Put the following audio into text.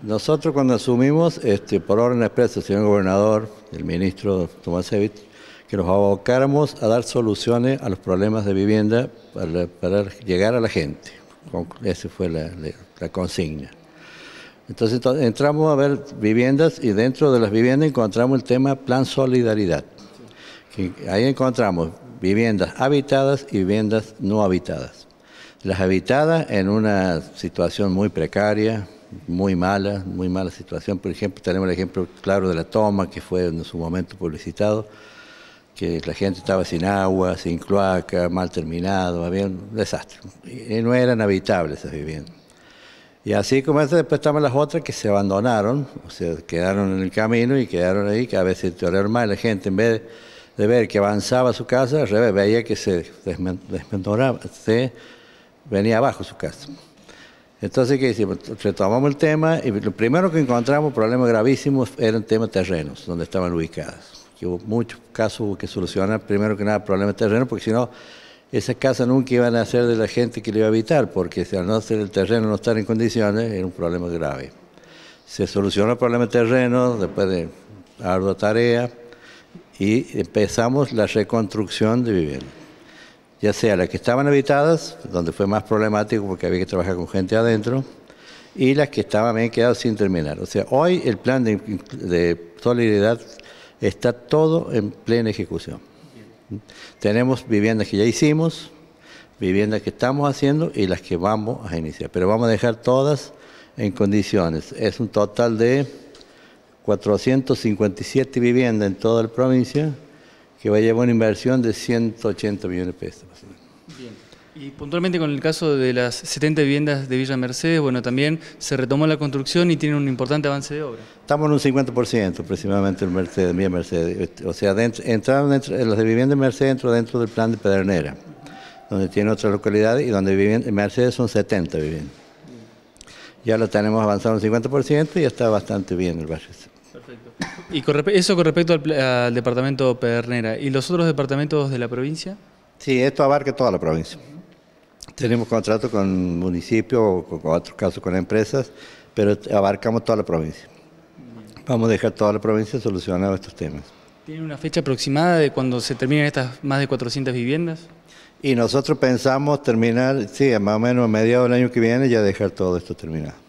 Nosotros cuando asumimos, este, por orden expresa del señor gobernador, el ministro Tomás Tomasevich, que nos abocáramos a dar soluciones a los problemas de vivienda para, llegar a la gente. Esa fue la, consigna. Entonces entramos a ver viviendas y dentro de las viviendas encontramos el tema Plan Solidaridad. ahí encontramos viviendas habitadas y viviendas no habitadas. Las habitadas en una situación muy precaria, muy mala, muy mala situación. Por ejemplo, tenemos el ejemplo claro de la toma, que fue en su momento publicitado, que la gente estaba sin agua, sin cloaca, mal terminado, había un desastre. Y no eran habitables esas viviendas. Y así como esas, después estaban las otras que se abandonaron, o sea, quedaron en el camino y quedaron ahí, que a veces olvidaron mal, la gente, en vez de, ver que avanzaba su casa, al revés, veía que se desmentoraba, se venía abajo su casa. Entonces, ¿qué hicimos? Retomamos el tema y lo primero que encontramos, problemas gravísimos, eran temas terrenos, donde estaban ubicadas. hubo muchos casos que solucionaron primero que nada, problemas terrenos, porque si no, esas casas nunca iban a ser de la gente que le iba a habitar, porque si al no ser el terreno no estar en condiciones, era un problema grave. Se solucionó el problema de terreno después de ardua tarea y empezamos la reconstrucción de viviendas ya sea las que estaban habitadas, donde fue más problemático porque había que trabajar con gente adentro, y las que estaban bien quedadas sin terminar. O sea, hoy el plan de, solidaridad está todo en plena ejecución. Tenemos viviendas que ya hicimos, viviendas que estamos haciendo y las que vamos a iniciar, pero vamos a dejar todas en condiciones. Es un total de 457 viviendas en toda la provincia que va a llevar una inversión de 180 millones de pesos. Bien. Y puntualmente con el caso de las 70 viviendas de Villa Mercedes, bueno, también se retomó la construcción y tiene un importante avance de obra. Estamos en un 50% aproximadamente en Mercedes, Villa Mercedes. Este, o sea, dentro, entraron eh, las de vivienda de Mercedes dentro, dentro del plan de Pedernera, donde tiene otras localidades y donde viven Mercedes son 70 viviendas. Ya lo tenemos avanzado un 50% y está bastante bien el barrio. Perfecto. Y eso con respecto al, departamento Pedernera. ¿Y los otros departamentos de la provincia? Sí, esto abarca toda la provincia. Tenemos contrato con municipios, o, con otros casos con empresas, pero abarcamos toda la provincia. Vamos a dejar toda la provincia solucionada estos temas. ¿Tiene una fecha aproximada de cuando se terminan estas más de 400 viviendas? Y nosotros pensamos terminar, sí, más o menos a mediados del año que viene ya dejar todo esto terminado.